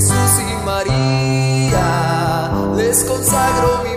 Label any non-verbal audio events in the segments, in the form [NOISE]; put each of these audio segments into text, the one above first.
Jesús y María, les consagro mi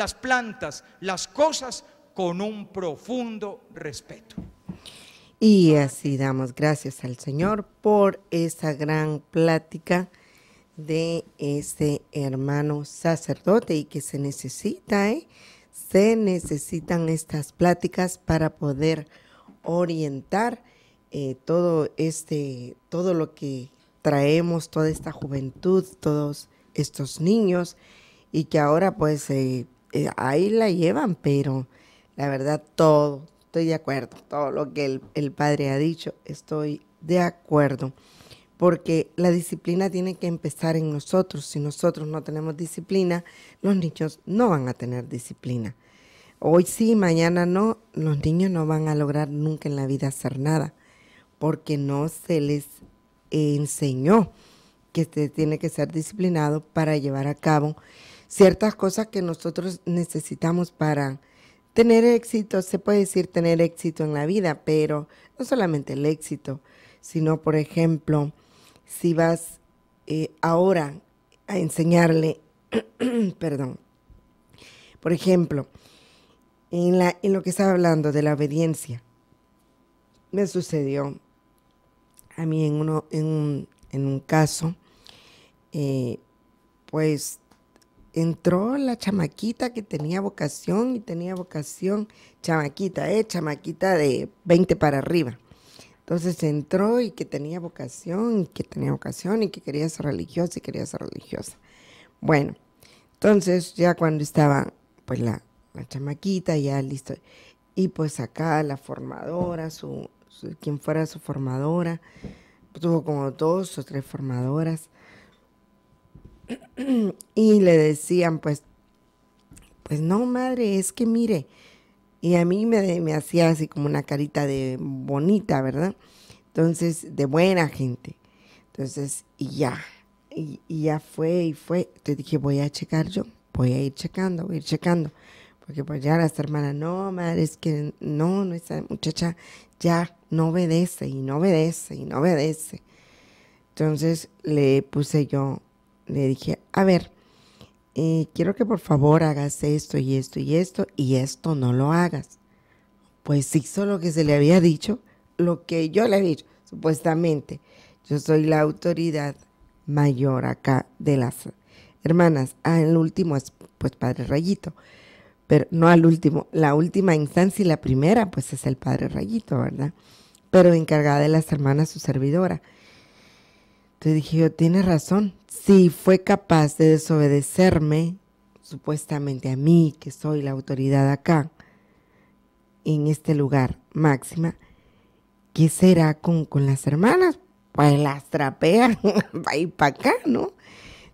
las plantas, las cosas con un profundo respeto. Y así damos gracias al Señor por esa gran plática de ese hermano sacerdote y que se necesita, ¿eh? se necesitan estas pláticas para poder orientar eh, todo este, todo lo que traemos, toda esta juventud, todos estos niños y que ahora pues eh, eh, ahí la llevan, pero la verdad todo, estoy de acuerdo, todo lo que el, el padre ha dicho, estoy de acuerdo, porque la disciplina tiene que empezar en nosotros. Si nosotros no tenemos disciplina, los niños no van a tener disciplina. Hoy sí, mañana no, los niños no van a lograr nunca en la vida hacer nada, porque no se les enseñó que se tiene que ser disciplinado para llevar a cabo ciertas cosas que nosotros necesitamos para tener éxito. Se puede decir tener éxito en la vida, pero no solamente el éxito, sino, por ejemplo, si vas eh, ahora a enseñarle, [CLEARS THROAT] perdón, por ejemplo, en, lo que estaba hablando de la obediencia, me sucedió a mí en, uno, en, un, caso, eh, pues entró la chamaquita que tenía vocación y tenía vocación, chamaquita, eh, chamaquita de 20 para arriba. Entonces entró y que tenía vocación y que tenía vocación y que quería ser religiosa y quería ser religiosa. Bueno, entonces ya cuando estaba pues la, chamaquita ya listo y pues acá la formadora, su, su, quien fuera su formadora, pues, tuvo como dos o tres formadoras y le decían, pues, pues no, madre, es que mire. Y a mí me, hacía así como una carita de bonita, ¿verdad? Entonces, de buena gente. Entonces, y ya, y, ya fue y fue. te dije, voy a checar yo, voy a ir checando, voy a ir checando. Porque pues ya las hermana no, madre, es que no, no, esa muchacha ya no obedece y no obedece y no obedece. Entonces le puse yo, le dije, a ver, eh, quiero que por favor hagas esto y esto y esto y esto no lo hagas. Pues hizo lo que se le había dicho, lo que yo le he dicho, supuestamente. Yo soy la autoridad mayor acá de las hermanas. Ah, el último es pues Padre Rayito, pero no al último, la última instancia y la primera pues es el Padre Rayito, ¿verdad? Pero encargada de las hermanas su servidora. Entonces dije yo, tienes razón, si fue capaz de desobedecerme, supuestamente a mí, que soy la autoridad acá, en este lugar máxima, ¿qué será con, las hermanas? Pues las trapean [LAUGHS] va y para acá, ¿no?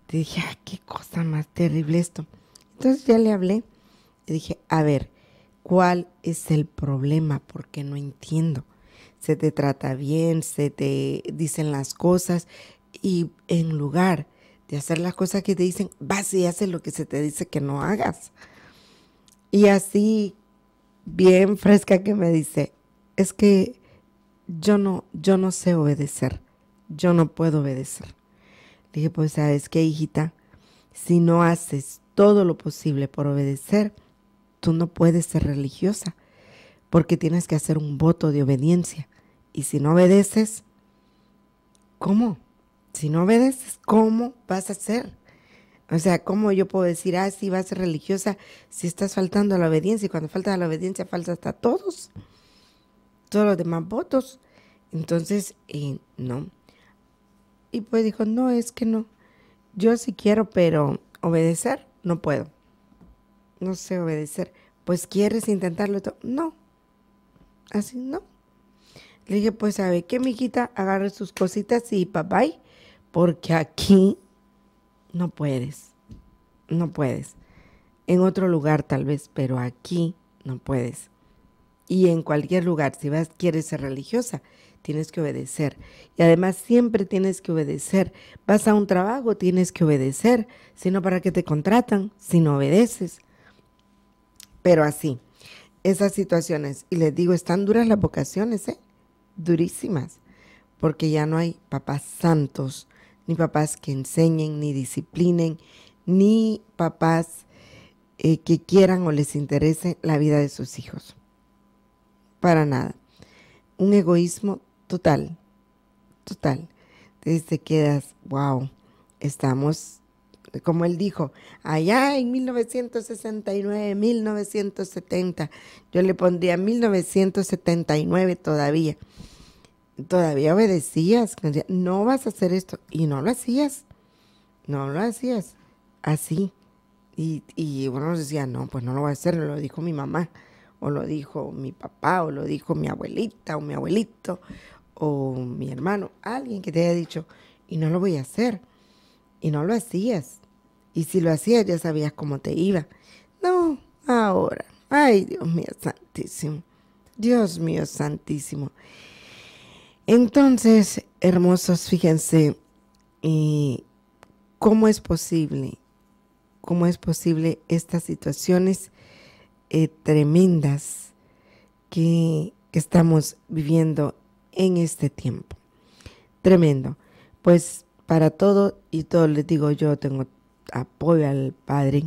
Te dije, qué cosa más terrible esto. Entonces ya le hablé y dije, a ver, ¿cuál es el problema? Porque no entiendo. Se te trata bien, se te dicen las cosas, y en lugar de hacer las cosas que te dicen, vas y haces lo que se te dice que no hagas. Y así, bien fresca que me dice, es que yo no, yo no sé obedecer, yo no puedo obedecer. Le dije, pues sabes qué, hijita, si no haces todo lo posible por obedecer, tú no puedes ser religiosa, porque tienes que hacer un voto de obediencia. Y si no obedeces, ¿cómo? si no obedeces, ¿cómo vas a ser? O sea, ¿cómo yo puedo decir, ah, sí, vas a ser religiosa si estás faltando a la obediencia? Y cuando falta a la obediencia, falta hasta todos, todos los demás votos. Entonces, no. Y pues dijo, no, es que no. Yo sí quiero, pero obedecer no puedo. No sé obedecer. Pues quieres intentarlo todo. No. Así ¿Ah, no. Le dije, pues sabe qué, mijita, agarre sus cositas y papá porque aquí no puedes, no puedes. En otro lugar tal vez, pero aquí no puedes. Y en cualquier lugar, si vas, quieres ser religiosa, tienes que obedecer. Y además siempre tienes que obedecer. Vas a un trabajo, tienes que obedecer, Si no, para qué te contratan, si no obedeces. Pero así, esas situaciones, y les digo, están duras las vocaciones, ¿eh? Durísimas, porque ya no hay papás santos, ni papás que enseñen, ni disciplinen, ni papás eh, que quieran o les interese la vida de sus hijos. Para nada. Un egoísmo total, total. Entonces te quedas, wow, estamos, como él dijo, allá en 1969, 1970, yo le pondría 1979 todavía, todavía obedecías, no vas a hacer esto. Y no lo hacías, no lo hacías, así. Y, y uno decía, no, pues no lo voy a hacer, lo dijo mi mamá, o lo dijo mi papá, o lo dijo mi abuelita, o mi abuelito, o mi hermano, alguien que te haya dicho, y no lo voy a hacer. Y no lo hacías. Y si lo hacías ya sabías cómo te iba. No, ahora. Ay, Dios mío santísimo. Dios mío santísimo. Entonces, hermosos, fíjense cómo es posible, cómo es posible estas situaciones eh, tremendas que, estamos viviendo en este tiempo. Tremendo. Pues para todo y todo les digo, yo tengo apoyo al Padre.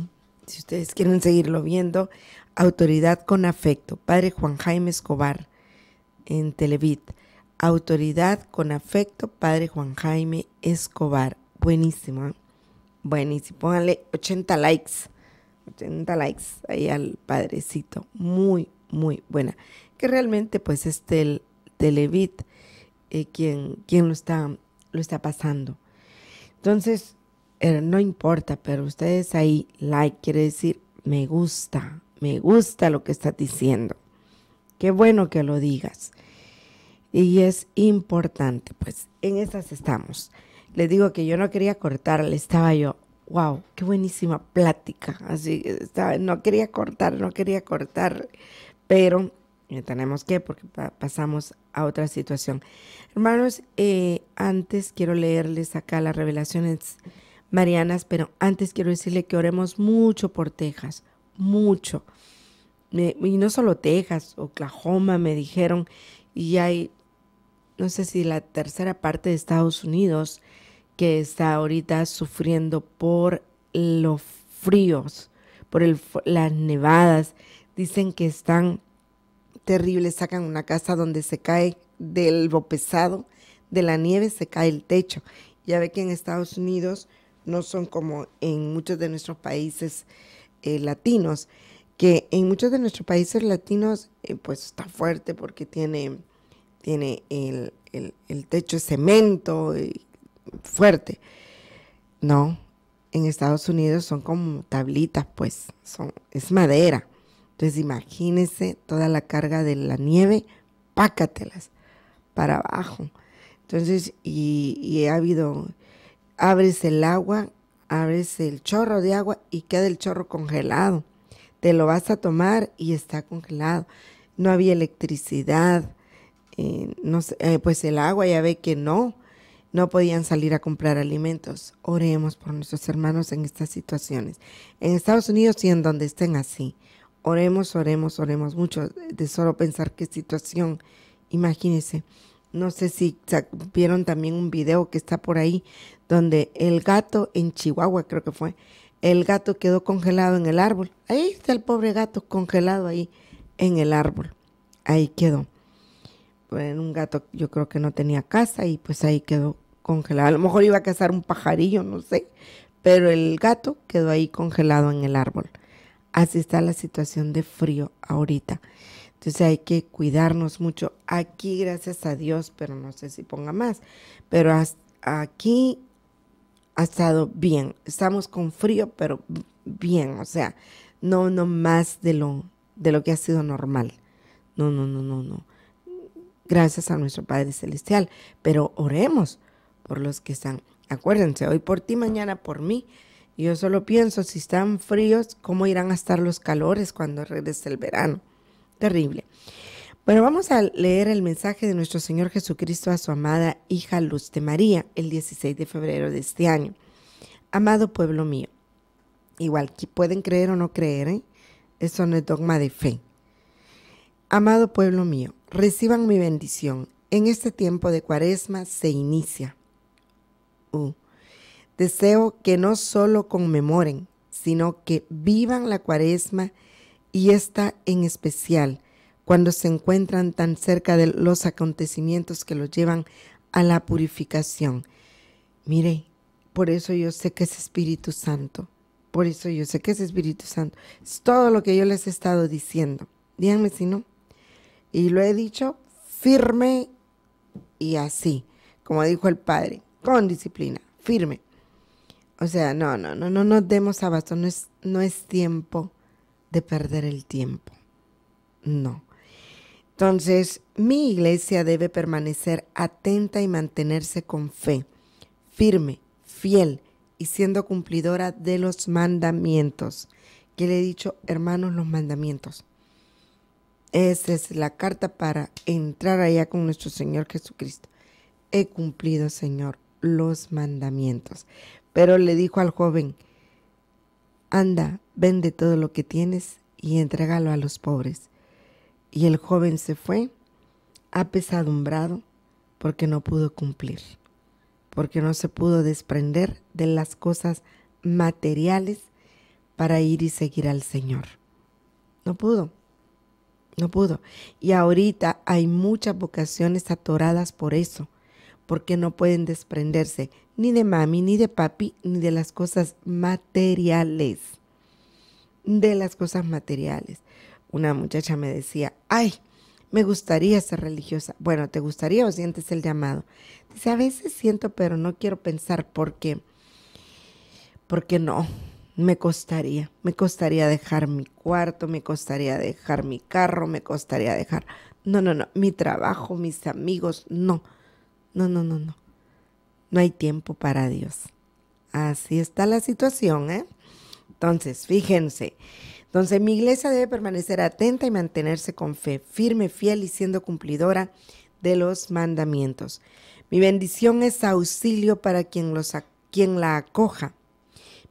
Si ustedes quieren seguirlo viendo, Autoridad con Afecto, Padre Juan Jaime Escobar en Televit. Autoridad con afecto, Padre Juan Jaime Escobar. Buenísimo. ¿eh? Buenísimo. Póngale 80 likes. 80 likes ahí al padrecito. Muy, muy buena. Que realmente pues es el eh, quien, quien lo, está, lo está pasando. Entonces, eh, no importa, pero ustedes ahí, like quiere decir me gusta, me gusta lo que estás diciendo. Qué bueno que lo digas y es importante. Pues en esas estamos. Les digo que yo no quería cortarle, estaba yo, wow, qué buenísima plática. Así, estaba, no quería cortar, no quería cortar, pero tenemos que porque pasamos a otra situación. Hermanos, eh, antes quiero leerles acá las revelaciones marianas, pero antes quiero decirle que oremos mucho por Texas, mucho. Eh, y no solo Texas, Oklahoma me dijeron, y hay no sé si la tercera parte de Estados Unidos que está ahorita sufriendo por los fríos, por las nevadas. Dicen que están terribles, sacan una casa donde se cae del pesado, de la nieve se cae el techo. Ya ve que en Estados Unidos no son como en muchos de nuestros países eh, latinos, que en muchos de nuestros países latinos eh, pues está fuerte porque tiene tiene el, techo de cemento y fuerte. No, en Estados Unidos son como tablitas, pues, son, es madera. Entonces imagínese toda la carga de la nieve, pácatelas para abajo. Entonces, y, y ha habido, abres el agua, abres el chorro de agua y queda el chorro congelado. Te lo vas a tomar y está congelado. No había electricidad, eh, pues el agua, ya ve que no, no podían salir a comprar alimentos. Oremos por nuestros hermanos en estas situaciones. En Estados Unidos y en donde estén así. Oremos, oremos, oremos mucho de solo pensar qué situación. Imagínense. No sé si vieron también un video que está por ahí donde el gato en Chihuahua, creo que fue, el gato quedó congelado en el árbol. Ahí está el pobre gato congelado ahí en el árbol. Ahí quedó en un gato yo creo que no tenía casa y pues ahí quedó congelado. A lo mejor iba a cazar un pajarillo, no sé, pero el gato quedó ahí congelado en el árbol. Así está la situación de frío ahorita. Entonces hay que cuidarnos mucho. Aquí, gracias a Dios, pero no sé si ponga más, pero aquí ha estado bien. Estamos con frío, pero bien, o sea, no, no más de lo, de lo que ha sido normal. No, no, no, no, no gracias a nuestro Padre Celestial. Pero oremos por los que están. Acuérdense, hoy por ti, mañana por mí. Yo solo pienso, si están fríos, ¿cómo irán a estar los calores cuando regrese el verano? Terrible. Bueno, vamos a leer el mensaje de nuestro Señor Jesucristo a su amada hija Luz de María el 16 de febrero de este año. Amado pueblo mío, igual que pueden creer o no creer, eh? eso no es dogma de fe. Amado pueblo mío, reciban mi bendición. En este tiempo de cuaresma se inicia. deseo que no solo conmemoren, sino que vivan la cuaresma y esta en especial cuando se encuentran tan cerca de los acontecimientos que los llevan a la purificación. Mire, por eso yo sé que es Espíritu Santo. Por eso yo sé que es Espíritu Santo. Es todo lo que yo les he estado diciendo. Díganme si no. Y lo he dicho firme y así, como dijo el padre, con disciplina, firme. O sea, no, no, no, no nos demos abasto, no es, no es tiempo de perder el tiempo. No. Entonces, mi iglesia debe permanecer atenta y mantenerse con fe, firme, fiel y siendo cumplidora de los mandamientos. Que le he dicho, hermanos, los mandamientos. Esa es la carta para entrar allá con nuestro Señor Jesucristo. He cumplido, Señor, los mandamientos. Pero le dijo al joven, anda, vende todo lo que tienes y entrégalo a los pobres. Y el joven se fue, apesadumbrado, porque no pudo cumplir, porque no se pudo desprender de las cosas materiales para ir y seguir al Señor. No pudo no pudo. Y ahorita hay muchas vocaciones atoradas por eso, porque no pueden desprenderse ni de mami, ni de papi, ni de las cosas materiales. De las cosas materiales. Una muchacha me decía, ay, me gustaría ser religiosa. Bueno, ¿te gustaría o sientes el llamado? Dice, a veces siento, pero no quiero pensar por porque, porque no, me costaría, me costaría dejar mi cuarto, me costaría dejar mi carro, me costaría dejar, no, no, no, mi trabajo, mis amigos, no, no, no, no, no. No hay tiempo para Dios. Así está la situación, ¿eh? Entonces, fíjense. Entonces, mi iglesia debe permanecer atenta y mantenerse con fe, firme, fiel y siendo cumplidora de los mandamientos. Mi bendición es auxilio para quien, los, quien la acoja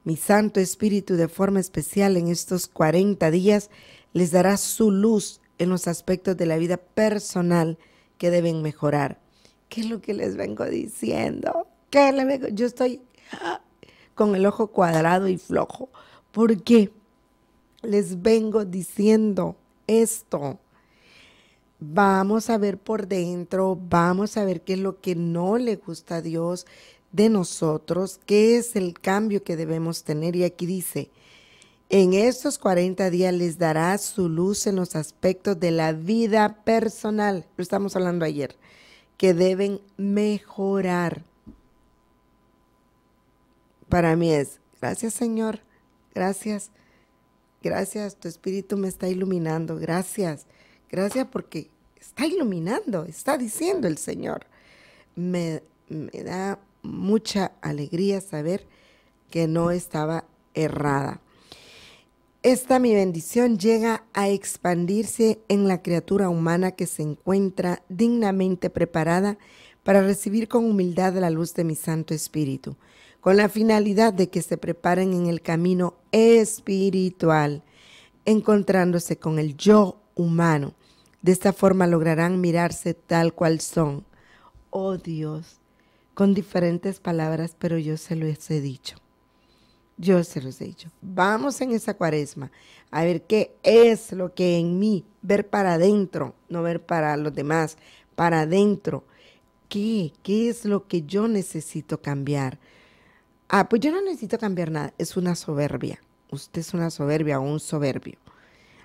mi Santo Espíritu de forma especial en estos 40 días les dará su luz en los aspectos de la vida personal que deben mejorar. ¿Qué es lo que les vengo diciendo? ¿Qué le Yo estoy ah, con el ojo cuadrado y flojo. ¿Por qué? Les vengo diciendo esto. Vamos a ver por dentro, vamos a ver qué es lo que no le gusta a Dios, de nosotros, qué es el cambio que debemos tener. Y aquí dice, en estos 40 días les dará su luz en los aspectos de la vida personal, lo estamos hablando ayer, que deben mejorar. Para mí es, gracias Señor, gracias, gracias, tu espíritu me está iluminando, gracias, gracias porque está iluminando, está diciendo el Señor. Me, me da mucha alegría saber que no estaba errada. Esta mi bendición llega a expandirse en la criatura humana que se encuentra dignamente preparada para recibir con humildad la luz de mi Santo Espíritu, con la finalidad de que se preparen en el camino espiritual, encontrándose con el yo humano. De esta forma lograrán mirarse tal cual son. Oh Dios, con diferentes palabras, pero yo se los he dicho. Yo se los he dicho. Vamos en esa cuaresma a ver qué es lo que en mí, ver para adentro, no ver para los demás, para adentro. ¿Qué? ¿Qué es lo que yo necesito cambiar? Ah, pues yo no necesito cambiar nada. Es una soberbia. Usted es una soberbia o un soberbio.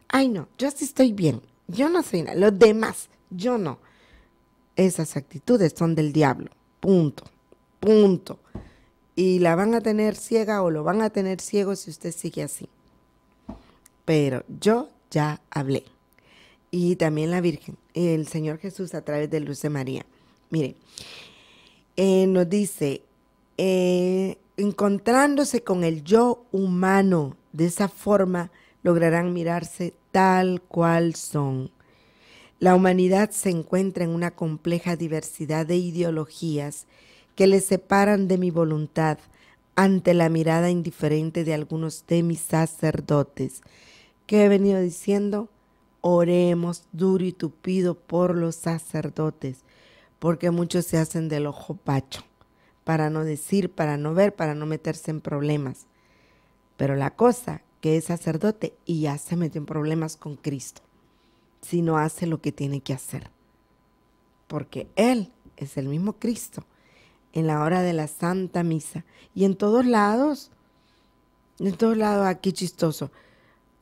Ay, no, yo sí estoy bien. Yo no sé nada. Los demás, yo no. Esas actitudes son del diablo. Punto. Punto. Y la van a tener ciega o lo van a tener ciego si usted sigue así. Pero yo ya hablé. Y también la Virgen, el Señor Jesús a través de Luz de María. Mire, eh, nos dice, eh, encontrándose con el yo humano, de esa forma lograrán mirarse tal cual son. La humanidad se encuentra en una compleja diversidad de ideologías que le separan de mi voluntad ante la mirada indiferente de algunos de mis sacerdotes, que he venido diciendo, oremos duro y tupido por los sacerdotes, porque muchos se hacen del ojo pacho, para no decir, para no ver, para no meterse en problemas. Pero la cosa que es sacerdote y ya se metió en problemas con Cristo si no hace lo que tiene que hacer. Porque Él es el mismo Cristo en la hora de la Santa Misa. Y en todos lados, en todos lados, aquí ah, chistoso.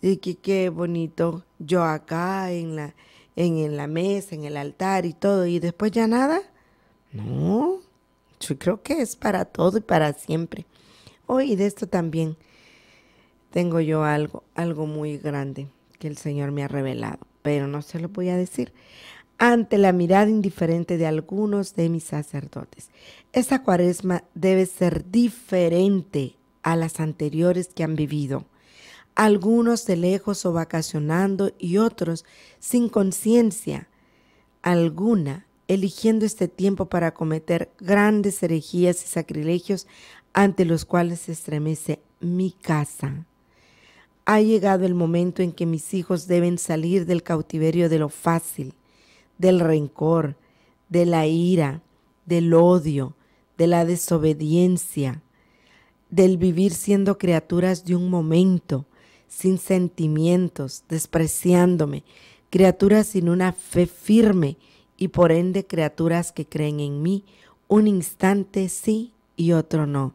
Y que qué bonito, yo acá en la, en, la mesa, en el altar y todo, y después ya nada. No, yo creo que es para todo y para siempre. Hoy de esto también tengo yo algo, algo muy grande que el Señor me ha revelado pero no se lo voy a decir, ante la mirada indiferente de algunos de mis sacerdotes. Esta cuaresma debe ser diferente a las anteriores que han vivido, algunos de lejos o vacacionando y otros sin conciencia alguna, eligiendo este tiempo para cometer grandes herejías y sacrilegios ante los cuales se estremece mi casa ha llegado el momento en que mis hijos deben salir del cautiverio de lo fácil, del rencor, de la ira, del odio, de la desobediencia, del vivir siendo criaturas de un momento, sin sentimientos, despreciándome, criaturas sin una fe firme y por ende criaturas que creen en mí un instante sí y otro no.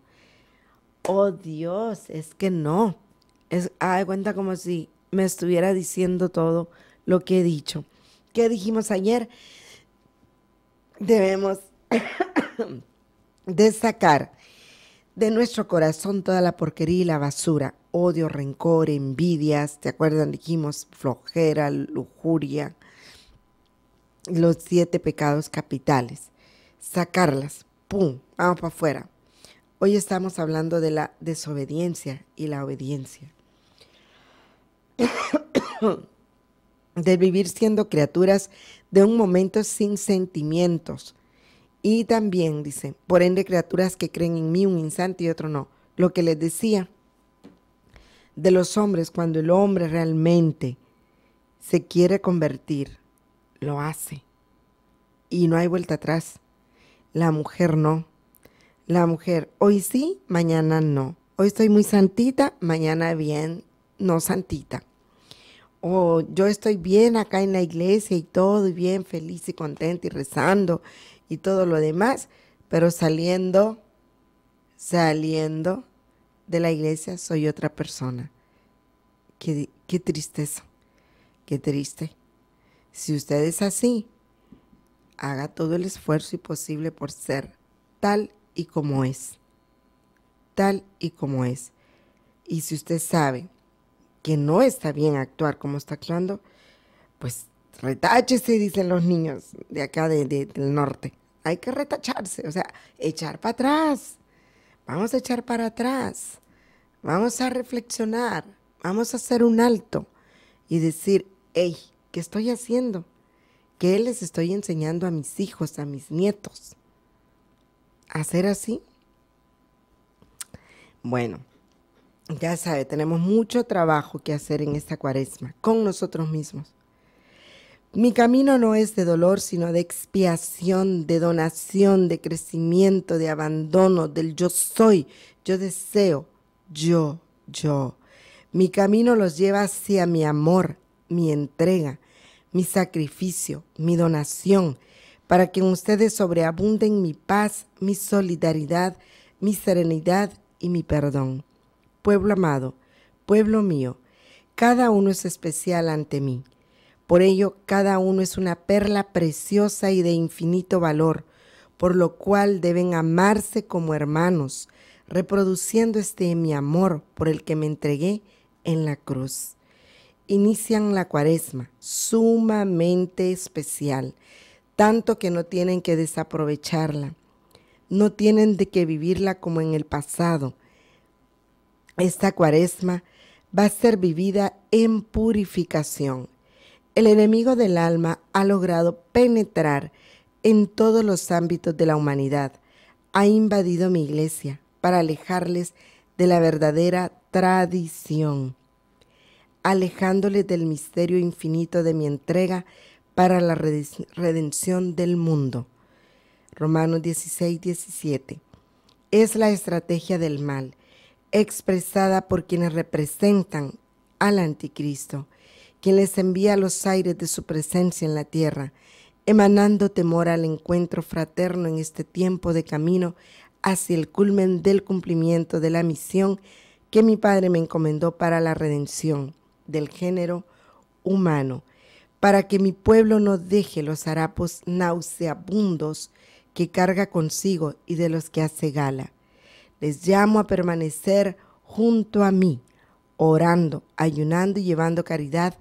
Oh Dios, es que no es, ah, cuenta como si me estuviera diciendo todo lo que he dicho. ¿Qué dijimos ayer? Debemos [COUGHS] de sacar de nuestro corazón toda la porquería y la basura, odio, rencor, envidias, ¿te acuerdan? Dijimos flojera, lujuria, los siete pecados capitales. Sacarlas, ¡pum! Vamos para afuera. Hoy estamos hablando de la desobediencia y la obediencia. [COUGHS] de vivir siendo criaturas de un momento sin sentimientos. Y también, dice, por ende criaturas que creen en mí un instante y otro no. Lo que les decía de los hombres, cuando el hombre realmente se quiere convertir, lo hace. Y no hay vuelta atrás. La mujer no. La mujer, hoy sí, mañana no. Hoy estoy muy santita, mañana bien, no santita o yo estoy bien acá en la iglesia y todo, bien feliz y contenta y rezando y todo lo demás, pero saliendo, saliendo de la iglesia soy otra persona. Qué, qué tristeza, qué triste. Si usted es así, haga todo el esfuerzo y posible por ser tal y como es, tal y como es. Y si usted sabe que no está bien actuar como está actuando, pues retáchese, dicen los niños de acá del norte. Hay que retacharse, o sea, echar para atrás. Vamos a echar para atrás. Vamos a reflexionar. Vamos a hacer un alto y decir, hey, ¿qué estoy haciendo? ¿Qué les estoy enseñando a mis hijos, a mis nietos? ¿Hacer así? Bueno, ya sabe, tenemos mucho trabajo que hacer en esta cuaresma con nosotros mismos. Mi camino no es de dolor, sino de expiación, de donación, de crecimiento, de abandono, del yo soy, yo deseo, yo, yo. Mi camino los lleva hacia mi amor, mi entrega, mi sacrificio, mi donación, para que en ustedes sobreabunden mi paz, mi solidaridad, mi serenidad y mi perdón pueblo amado, pueblo mío, cada uno es especial ante mí. Por ello, cada uno es una perla preciosa y de infinito valor, por lo cual deben amarse como hermanos, reproduciendo este mi amor por el que me entregué en la cruz. Inician la cuaresma, sumamente especial, tanto que no tienen que desaprovecharla, no tienen de que vivirla como en el pasado, esta cuaresma va a ser vivida en purificación. El enemigo del alma ha logrado penetrar en todos los ámbitos de la humanidad. Ha invadido mi iglesia para alejarles de la verdadera tradición, alejándoles del misterio infinito de mi entrega para la redención del mundo. Romanos 16, 17. Es la estrategia del mal expresada por quienes representan al anticristo, quien les envía los aires de su presencia en la tierra, emanando temor al encuentro fraterno en este tiempo de camino hacia el culmen del cumplimiento de la misión que mi Padre me encomendó para la redención del género humano, para que mi pueblo no deje los harapos nauseabundos que carga consigo y de los que hace gala les llamo a permanecer junto a mí, orando, ayunando y llevando caridad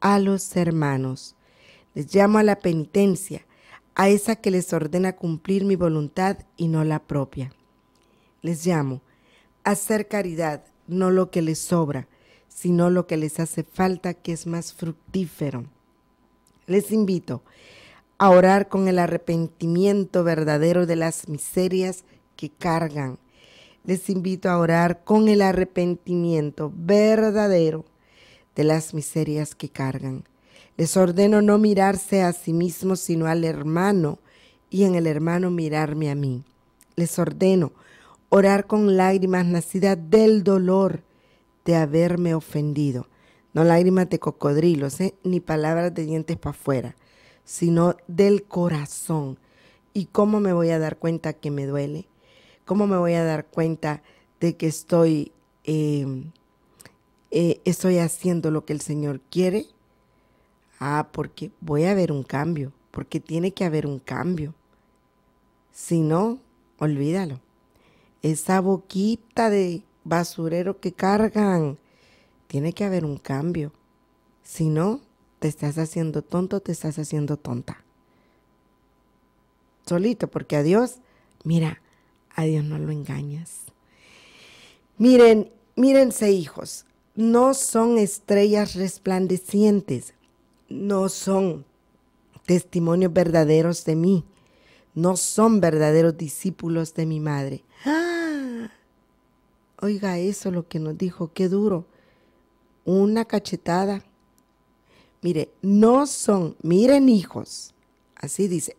a los hermanos. Les llamo a la penitencia, a esa que les ordena cumplir mi voluntad y no la propia. Les llamo a hacer caridad, no lo que les sobra, sino lo que les hace falta, que es más fructífero. Les invito a orar con el arrepentimiento verdadero de las miserias que cargan les invito a orar con el arrepentimiento verdadero de las miserias que cargan. Les ordeno no mirarse a sí mismo, sino al hermano, y en el hermano mirarme a mí. Les ordeno orar con lágrimas nacidas del dolor de haberme ofendido. No lágrimas de cocodrilos, ¿eh? ni palabras de dientes para afuera, sino del corazón. ¿Y cómo me voy a dar cuenta que me duele? ¿Cómo me voy a dar cuenta de que estoy, em, eh, estoy haciendo lo que el Señor quiere? Ah, porque voy a haber un cambio, porque tiene que haber un cambio. Si no, olvídalo. Esa boquita de basurero que cargan, tiene que haber un cambio. Si no, te estás haciendo tonto, te estás haciendo tonta. Solito, porque a Dios, mira, a Dios no lo engañas. Miren, mírense hijos, no son estrellas resplandecientes, no son testimonios verdaderos de mí, no son verdaderos discípulos de mi madre. ¡Ah! Oiga eso lo que nos dijo, qué duro. Una cachetada. Mire, no son, miren hijos, así dice,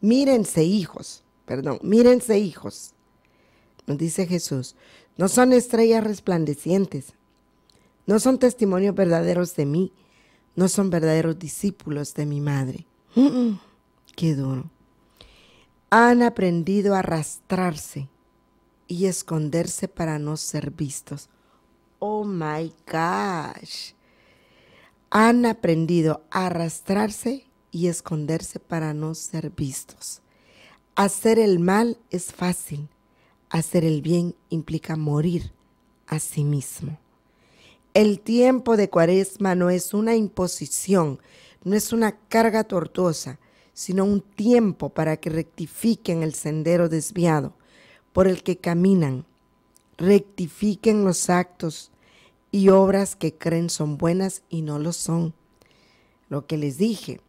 mírense hijos, perdón, mírense hijos, dice Jesús, no son estrellas resplandecientes, no son testimonios verdaderos de mí, no son verdaderos discípulos de mi madre. qué duro. Han aprendido a arrastrarse y esconderse para no ser vistos. Oh my gosh. Han aprendido a arrastrarse y esconderse para no ser vistos. Hacer el mal es fácil, Hacer el bien implica morir a sí mismo. El tiempo de cuaresma no es una imposición, no es una carga tortuosa, sino un tiempo para que rectifiquen el sendero desviado por el que caminan, rectifiquen los actos y obras que creen son buenas y no lo son. Lo que les dije,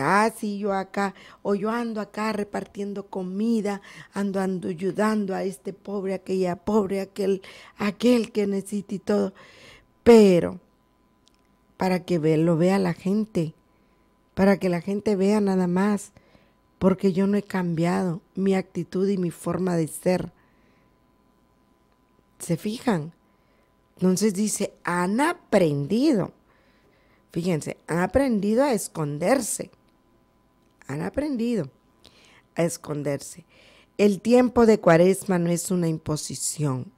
ah, sí, yo acá, o yo ando acá repartiendo comida, ando, ando ayudando a este pobre, aquella pobre, aquel, aquel que necesita y todo. Pero, para que lo vea la gente, para que la gente vea nada más, porque yo no he cambiado mi actitud y mi forma de ser. ¿Se fijan? Entonces dice, han aprendido. Fíjense, han aprendido a esconderse han aprendido a esconderse. El tiempo de cuaresma no es una imposición,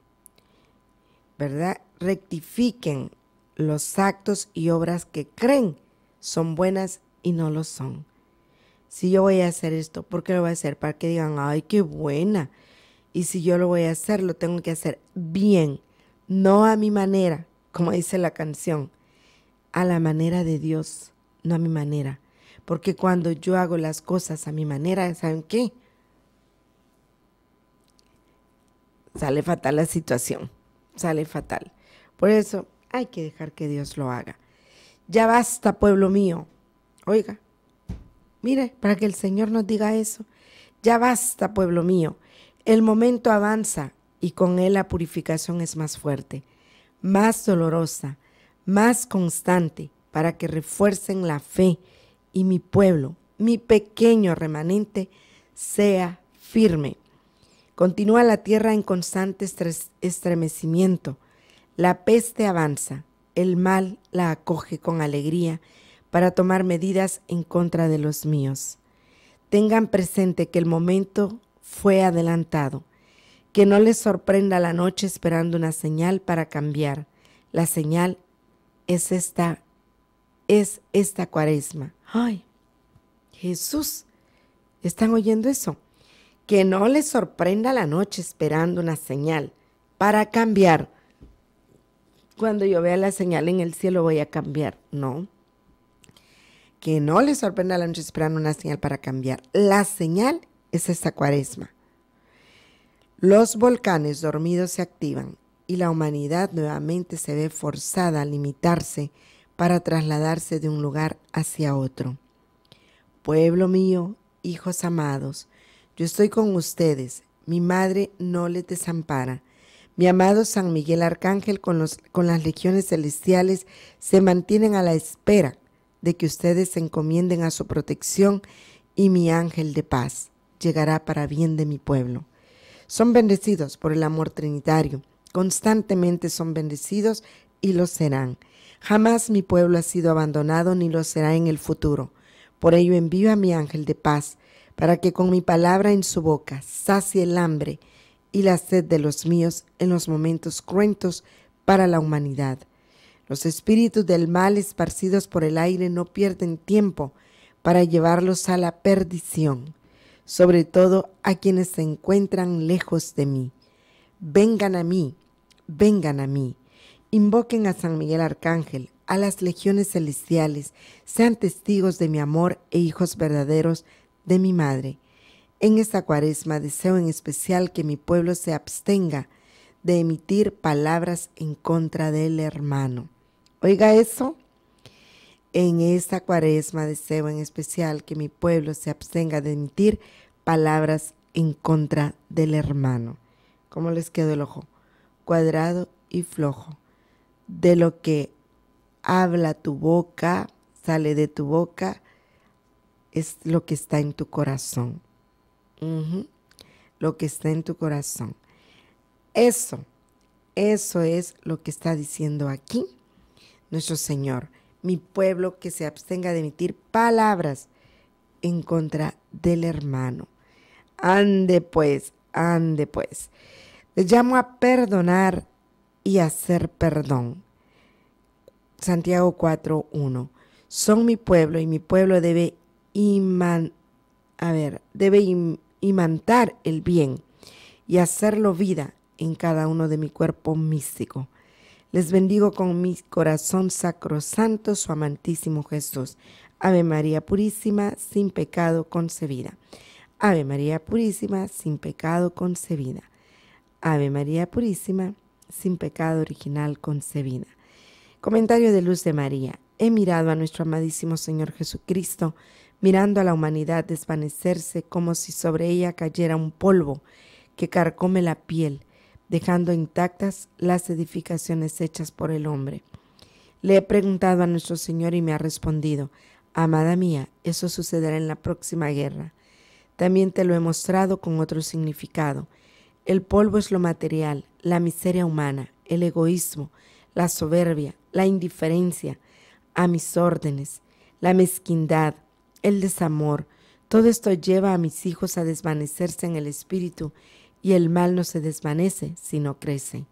¿verdad? Rectifiquen los actos y obras que creen son buenas y no lo son. Si yo voy a hacer esto, ¿por qué lo voy a hacer? Para que digan, ay, qué buena. Y si yo lo voy a hacer, lo tengo que hacer bien, no a mi manera, como dice la canción, a la manera de Dios, no a mi manera. Porque cuando yo hago las cosas a mi manera, ¿saben qué? Sale fatal la situación, sale fatal. Por eso hay que dejar que Dios lo haga. Ya basta, pueblo mío. Oiga, mire, para que el Señor nos diga eso. Ya basta, pueblo mío. El momento avanza y con él la purificación es más fuerte, más dolorosa, más constante, para que refuercen la fe y mi pueblo, mi pequeño remanente, sea firme. Continúa la tierra en constante estremecimiento. La peste avanza, el mal la acoge con alegría para tomar medidas en contra de los míos. Tengan presente que el momento fue adelantado, que no les sorprenda la noche esperando una señal para cambiar. La señal es esta, es esta cuaresma. Ay, Jesús, ¿están oyendo eso? Que no les sorprenda la noche esperando una señal para cambiar. Cuando yo vea la señal en el cielo voy a cambiar, ¿no? Que no les sorprenda la noche esperando una señal para cambiar. La señal es esta cuaresma. Los volcanes dormidos se activan y la humanidad nuevamente se ve forzada a limitarse para trasladarse de un lugar hacia otro. Pueblo mío, hijos amados, yo estoy con ustedes, mi madre no les desampara. Mi amado San Miguel Arcángel con, las legiones celestiales se mantienen a la espera de que ustedes se encomienden a su protección y mi ángel de paz llegará para bien de mi pueblo. Son bendecidos por el amor trinitario, constantemente son bendecidos y lo serán. Jamás mi pueblo ha sido abandonado ni lo será en el futuro. Por ello envío a mi ángel de paz, para que con mi palabra en su boca sacie el hambre y la sed de los míos en los momentos cruentos para la humanidad. Los espíritus del mal esparcidos por el aire no pierden tiempo para llevarlos a la perdición, sobre todo a quienes se encuentran lejos de mí. Vengan a mí, vengan a mí Invoquen a San Miguel Arcángel, a las legiones celestiales, sean testigos de mi amor e hijos verdaderos de mi madre. En esta cuaresma deseo en especial que mi pueblo se abstenga de emitir palabras en contra del hermano. Oiga eso. En esta cuaresma deseo en especial que mi pueblo se abstenga de emitir palabras en contra del hermano. ¿Cómo les quedó el ojo? Cuadrado y flojo de lo que habla tu boca, sale de tu boca, es lo que está en tu corazón. Lo que está en tu corazón. Eso, eso es lo que está diciendo aquí nuestro Señor. Mi pueblo que se abstenga de emitir palabras en contra del hermano. Ande pues, ande pues. Te llamo a perdonar y hacer perdón. Santiago 4.1. Son mi pueblo y mi pueblo debe iman, a ver, debe imantar el bien y hacerlo vida en cada uno de mi cuerpo místico. Les bendigo con mi corazón sacrosanto, su amantísimo Jesús. Ave María Purísima, sin pecado concebida. Ave María Purísima, sin pecado concebida. Ave María Purísima sin pecado original concebida. Comentario de Luz de María. He mirado a nuestro amadísimo Señor Jesucristo, mirando a la humanidad desvanecerse como si sobre ella cayera un polvo que carcome la piel, dejando intactas las edificaciones hechas por el hombre. Le he preguntado a nuestro Señor y me ha respondido, Amada mía, eso sucederá en la próxima guerra. También te lo he mostrado con otro significado. El polvo es lo material, la miseria humana, el egoísmo, la soberbia, la indiferencia a mis órdenes, la mezquindad, el desamor. Todo esto lleva a mis hijos a desvanecerse en el espíritu y el mal no se desvanece, sino crece.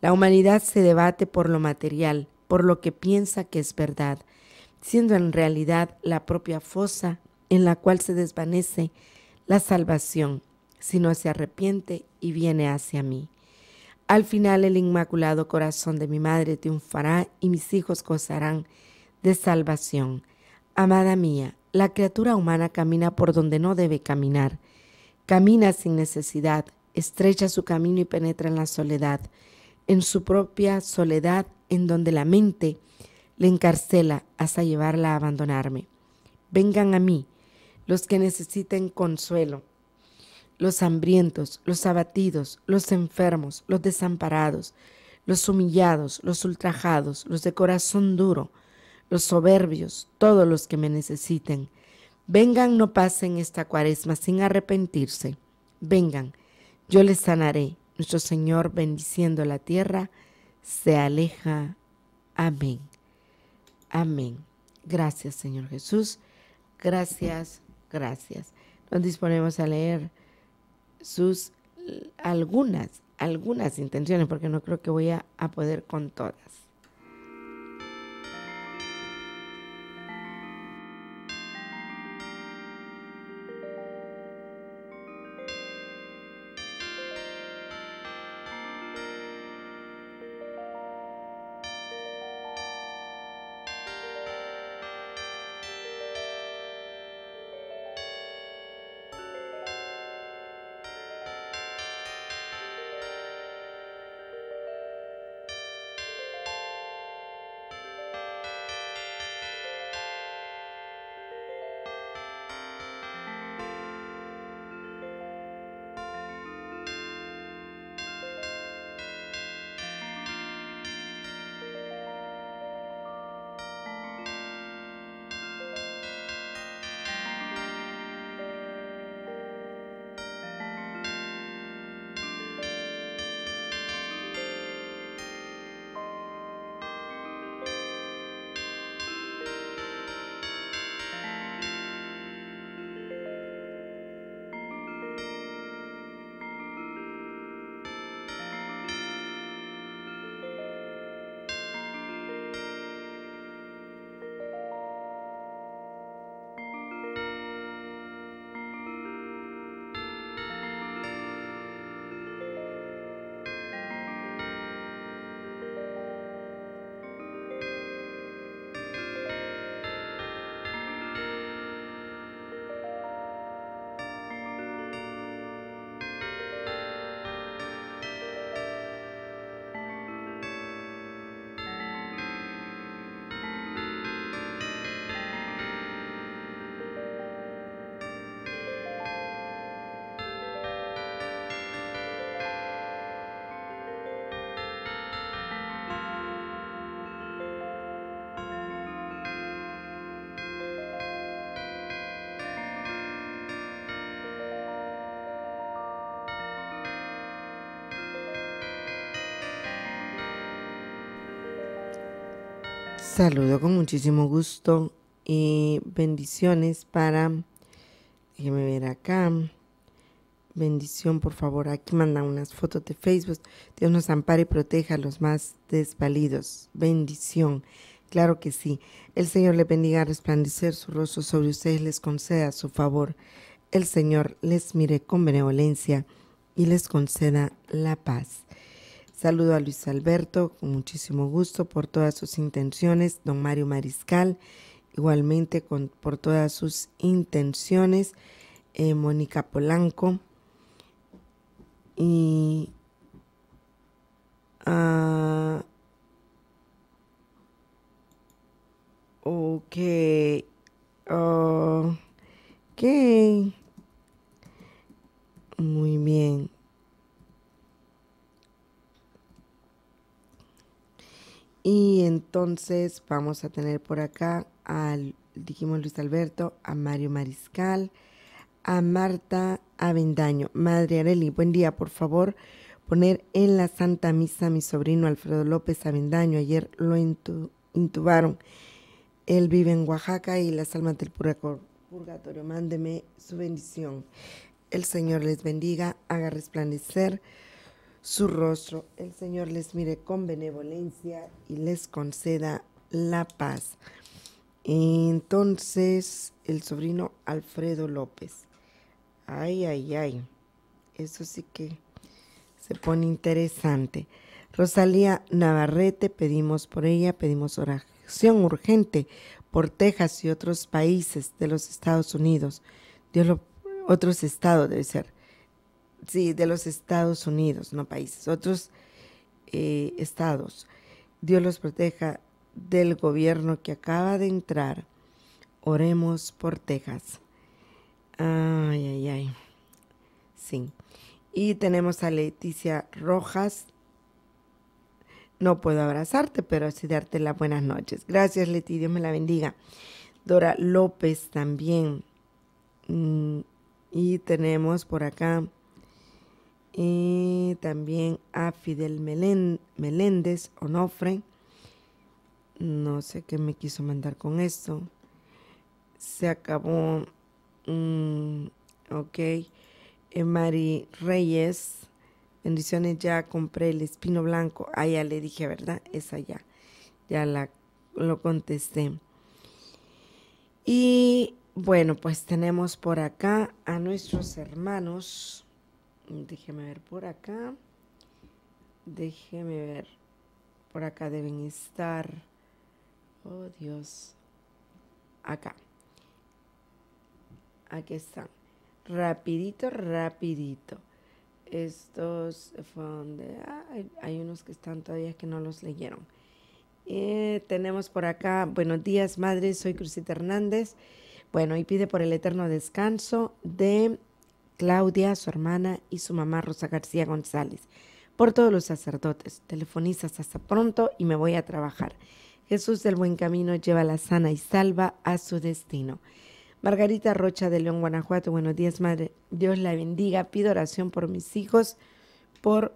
La humanidad se debate por lo material, por lo que piensa que es verdad, siendo en realidad la propia fosa en la cual se desvanece la salvación sino se arrepiente y viene hacia mí. Al final el inmaculado corazón de mi madre triunfará y mis hijos gozarán de salvación. Amada mía, la criatura humana camina por donde no debe caminar. Camina sin necesidad, estrecha su camino y penetra en la soledad, en su propia soledad en donde la mente le encarcela hasta llevarla a abandonarme. Vengan a mí los que necesiten consuelo los hambrientos, los abatidos, los enfermos, los desamparados, los humillados, los ultrajados, los de corazón duro, los soberbios, todos los que me necesiten. Vengan, no pasen esta cuaresma sin arrepentirse. Vengan, yo les sanaré. Nuestro Señor, bendiciendo la tierra, se aleja. Amén. Amén. Gracias, Señor Jesús. Gracias, gracias. Nos disponemos a leer sus algunas, algunas intenciones, porque no creo que voy a, poder con todas. saludo con muchísimo gusto y bendiciones para, déjeme ver acá, bendición por favor, aquí mandan unas fotos de Facebook, Dios nos ampare y proteja a los más desvalidos, bendición, claro que sí, el Señor le bendiga a resplandecer su rostro sobre ustedes, les conceda su favor, el Señor les mire con benevolencia y les conceda la paz. Saludo a Luis Alberto, con muchísimo gusto por todas sus intenciones, don Mario Mariscal, igualmente con, por todas sus intenciones, eh, Mónica Polanco y ah, ah, ok, muy bien. Y entonces vamos a tener por acá al, dijimos Luis Alberto, a Mario Mariscal, a Marta Avendaño. Madre Areli, buen día, por favor, poner en la Santa Misa a mi sobrino Alfredo López Avendaño. Ayer lo intubaron. Él vive en Oaxaca y las almas del purgatorio. Mándeme su bendición. El Señor les bendiga, haga resplandecer su rostro, el Señor les mire con benevolencia y les conceda la paz. Entonces, el sobrino Alfredo López. Ay, ay, ay. Eso sí que se pone interesante. Rosalía Navarrete, pedimos por ella, pedimos oración urgente por Texas y otros países de los Estados Unidos. Dios otros estados debe ser. Sí, de los Estados Unidos, no países, otros eh, estados. Dios los proteja del gobierno que acaba de entrar. Oremos por Texas. Ay, ay, ay. Sí. Y tenemos a Leticia Rojas. No puedo abrazarte, pero así darte las buenas noches. Gracias, Leticia. Dios me la bendiga. Dora López también. Mm, y tenemos por acá y también a Fidel Meléndez Onofre. No sé qué me quiso mandar con esto. Se acabó. Mm, ok. Eh, Mari Reyes. Bendiciones, ya compré el espino blanco. Ah, ya le dije, ¿verdad? Esa ya. Ya la, lo contesté. Y bueno, pues tenemos por acá a nuestros hermanos. Déjeme ver por acá. Déjeme ver. Por acá deben estar. Oh Dios. Acá. Aquí están. Rapidito, rapidito. Estos hay, unos que están todavía que no los leyeron. Eh, tenemos por acá, buenos días, madre, soy Cruzita Hernández. Bueno, y pide por el eterno descanso de Claudia, su hermana y su mamá Rosa García González, por todos los sacerdotes, telefonizas hasta pronto y me voy a trabajar. Jesús del Buen Camino lleva la sana y salva a su destino. Margarita Rocha de León, Guanajuato, buenos días, Madre. Dios la bendiga. Pido oración por mis hijos, por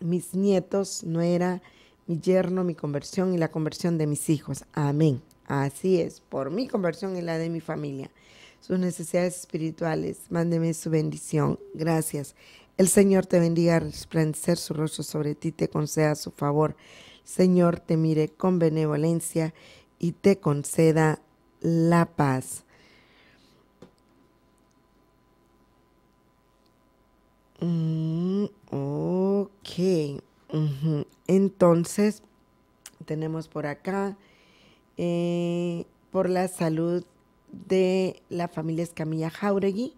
mis nietos, No era mi yerno, mi conversión y la conversión de mis hijos. Amén. Así es, por mi conversión y la de mi familia sus necesidades espirituales. Mándeme su bendición. Gracias. El Señor te bendiga, resplandecer su rostro sobre ti, te conceda su favor. Señor, te mire con benevolencia y te conceda la paz. Mm, ok. Entonces, tenemos por acá, eh, por la salud de la familia Escamilla Jauregui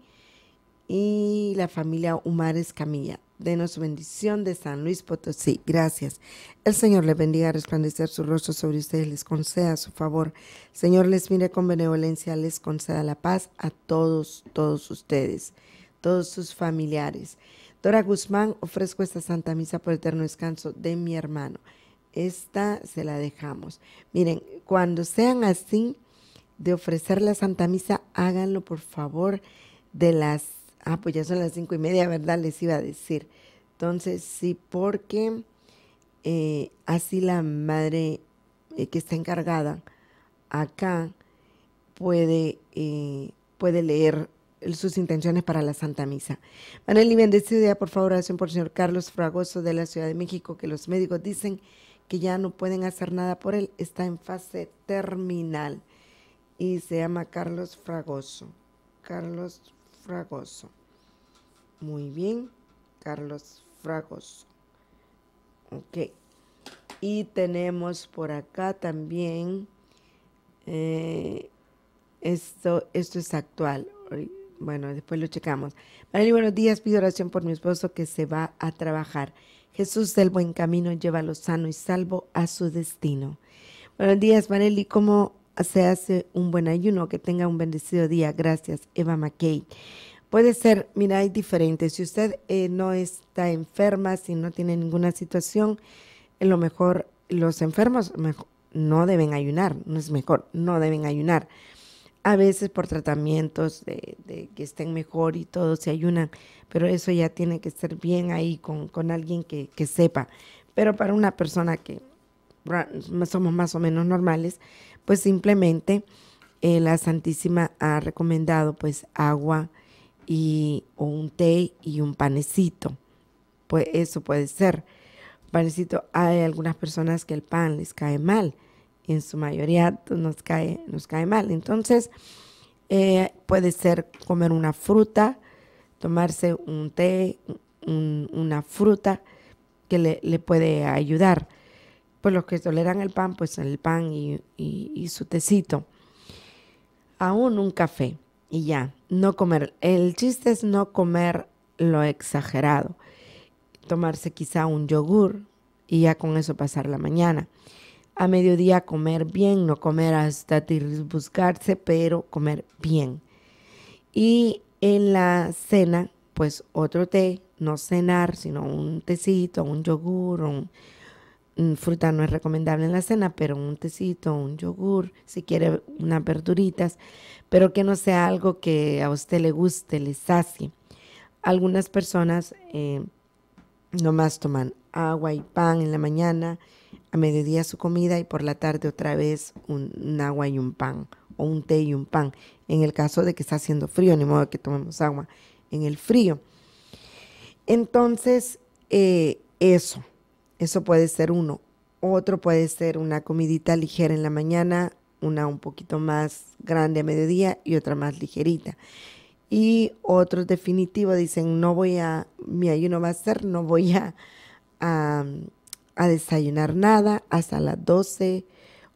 y la familia Humar Escamilla. Denos bendición de San Luis Potosí. Gracias. El Señor le bendiga, a resplandecer su rostro sobre ustedes, les conceda su favor. Señor les mire con benevolencia, les conceda la paz a todos, todos ustedes, todos sus familiares. Dora Guzmán, ofrezco esta Santa Misa por eterno descanso de mi hermano. Esta se la dejamos. Miren, cuando sean así, de ofrecer la Santa Misa, háganlo por favor de las, ah, pues ya son las cinco y media, ¿verdad? Les iba a decir. Entonces, sí, porque eh, así la madre eh, que está encargada acá puede, eh, puede leer sus intenciones para la Santa Misa. Manuel y día por favor, oración por el señor Carlos Fragoso de la Ciudad de México, que los médicos dicen que ya no pueden hacer nada por él, está en fase terminal y se llama Carlos Fragoso. Carlos Fragoso. Muy bien, Carlos Fragoso. Ok. Y tenemos por acá también, eh, esto, esto es actual. Bueno, después lo checamos. Marely, buenos días. Pido oración por mi esposo que se va a trabajar. Jesús del buen camino, llévalo sano y salvo a su destino. Buenos días, Marely. ¿Cómo se hace un buen ayuno, que tenga un bendecido día. Gracias, Eva McKay. Puede ser, mira, hay diferente. Si usted eh, no está enferma, si no tiene ninguna situación, a eh, lo mejor, los enfermos no deben ayunar, no es mejor, no deben ayunar. A veces por tratamientos de, que estén mejor y todo se ayunan, pero eso ya tiene que ser bien ahí con, alguien que, que sepa. Pero para una persona que somos más o menos normales, pues simplemente eh, la Santísima ha recomendado pues agua y o un té y un panecito. Pues eso puede ser. Panecito, hay algunas personas que el pan les cae mal. En su mayoría nos cae, nos cae mal. Entonces, eh, puede ser comer una fruta, tomarse un té, una fruta que le, le puede ayudar pues los que toleran el pan, pues el pan y, su tecito. Aún un café y ya, no comer. El chiste es no comer lo exagerado. Tomarse quizá un yogur y ya con eso pasar la mañana. A mediodía comer bien, no comer hasta buscarse, pero comer bien. Y en la cena, pues otro té, no cenar, sino un tecito, un yogur, un, fruta no es recomendable en la cena, pero un tecito, un yogur, si quiere unas verduritas, pero que no sea algo que a usted le guste, le sacie. Algunas personas eh, nomás toman agua y pan en la mañana, a mediodía su comida y por la tarde otra vez un, agua y un pan, o un té y un pan, en el caso de que está haciendo frío, ni modo que tomemos agua en el frío. Entonces, eh, eso eso puede ser uno. Otro puede ser una comidita ligera en la mañana, una un poquito más grande a mediodía y otra más ligerita. Y otros definitivo, dicen, no voy a, mi ayuno va a ser, no voy a, a desayunar nada hasta las 12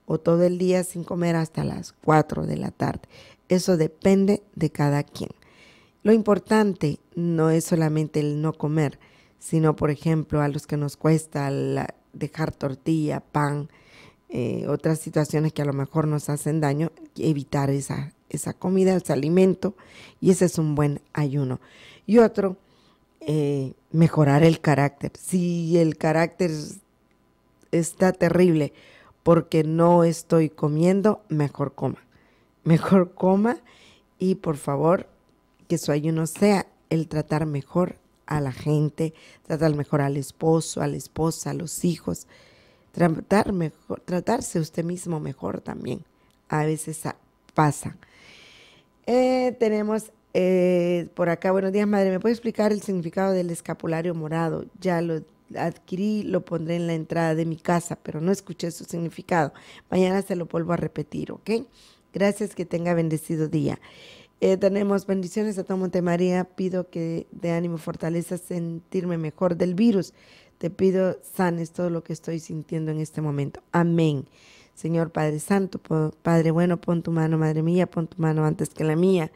o todo el día sin comer hasta las 4 de la tarde. Eso depende de cada quien. Lo importante no es solamente el no comer, sino por ejemplo a los que nos cuesta dejar tortilla, pan, eh, otras situaciones que a lo mejor nos hacen daño, evitar esa, esa comida, ese alimento, y ese es un buen ayuno. Y otro, eh, mejorar el carácter. Si el carácter está terrible porque no estoy comiendo, mejor coma. Mejor coma y por favor que su ayuno sea el tratar mejor a la gente, tratar mejor al esposo, a la esposa, a los hijos, tratar mejor, tratarse usted mismo mejor también. A veces pasa. Eh, tenemos eh, por acá, buenos días madre, ¿me puede explicar el significado del escapulario morado? Ya lo adquirí, lo pondré en la entrada de mi casa, pero no escuché su significado. Mañana se lo vuelvo a repetir, ¿ok? Gracias, que tenga bendecido día. Eh, tenemos bendiciones a Tomonte María. Pido que de ánimo fortaleza sentirme mejor del virus. Te pido sanes todo lo que estoy sintiendo en este momento. Amén. Señor Padre Santo, Padre bueno, pon tu mano, Madre mía, pon tu mano antes que la mía.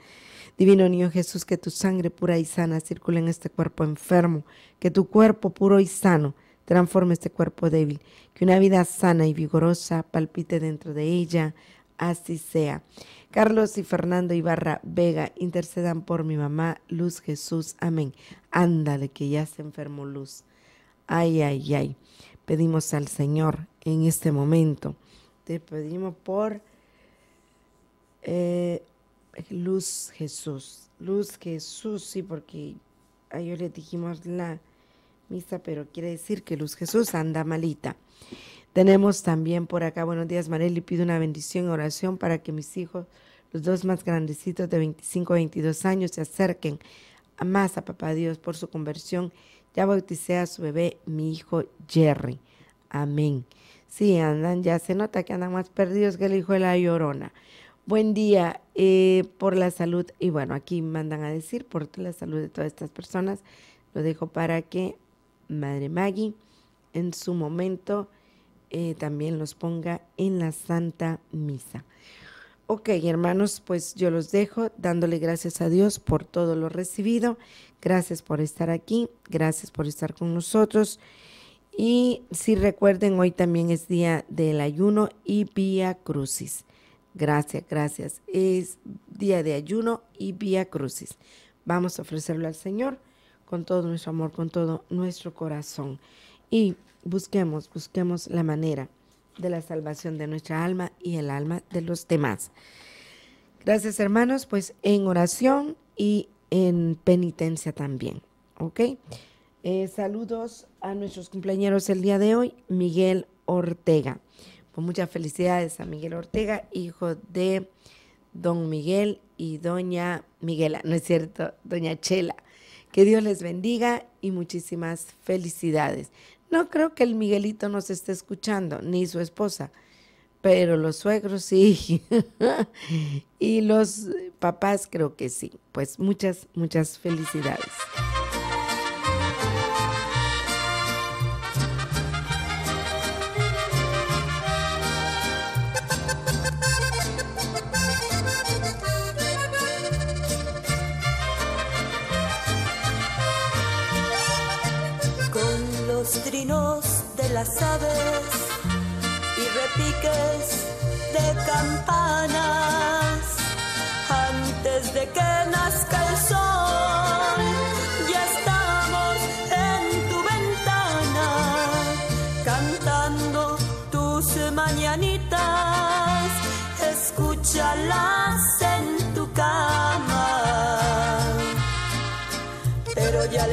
Divino Niño Jesús, que tu sangre pura y sana circule en este cuerpo enfermo, que tu cuerpo puro y sano transforme este cuerpo débil, que una vida sana y vigorosa palpite dentro de ella, así sea. Carlos y Fernando Ibarra Vega, intercedan por mi mamá, Luz Jesús. Amén. Ándale, que ya se enfermó Luz. Ay, ay, ay. Pedimos al Señor en este momento. Te pedimos por eh, Luz Jesús. Luz Jesús, sí, porque ayer le dijimos la misa, pero quiere decir que Luz Jesús anda malita. Tenemos también por acá, buenos días Marely, pido una bendición y oración para que mis hijos, los dos más grandecitos de 25 22 años, se acerquen a más a Papá Dios por su conversión. Ya bauticé a su bebé, mi hijo Jerry. Amén. Sí, andan, ya se nota que andan más perdidos que el hijo de la llorona. Buen día eh, por la salud. Y bueno, aquí mandan a decir por la salud de todas estas personas. Lo dejo para que Madre Maggie en su momento eh, también los ponga en la Santa Misa. Ok, hermanos, pues yo los dejo dándole gracias a Dios por todo lo recibido. Gracias por estar aquí, gracias por estar con nosotros. Y si recuerden, hoy también es día del ayuno y vía crucis. Gracias, gracias. Es día de ayuno y vía crucis. Vamos a ofrecerlo al Señor con todo nuestro amor, con todo nuestro corazón. Y busquemos, busquemos la manera de la salvación de nuestra alma y el alma de los demás. Gracias hermanos, pues en oración y en penitencia también, ¿ok? Eh, saludos a nuestros cumpleaños el día de hoy, Miguel Ortega. Pues muchas felicidades a Miguel Ortega, hijo de don Miguel y doña Miguela, ¿no es cierto? Doña Chela. Que Dios les bendiga y muchísimas felicidades. No creo que el Miguelito nos esté escuchando, ni su esposa, pero los suegros sí. [LAUGHS] y los papás creo que sí. Pues muchas, muchas felicidades.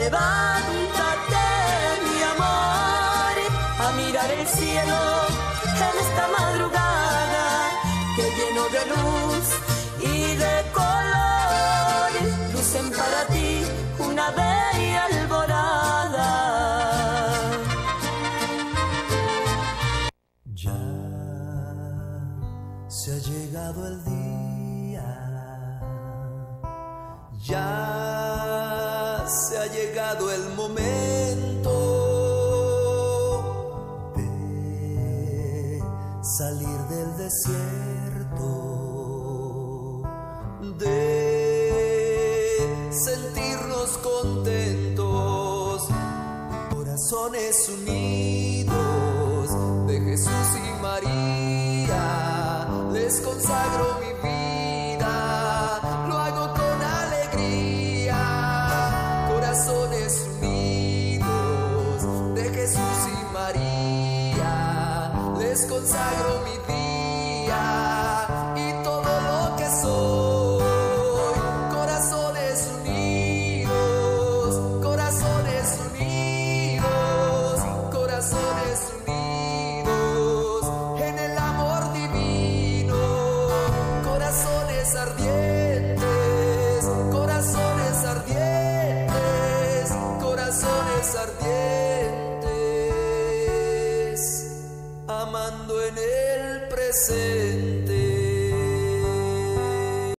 Levántate, mi amor, a mirar el cielo en esta madrugada que lleno de luz y de color lucen para ti una bella alborada. Ya se ha llegado el día 告诉你。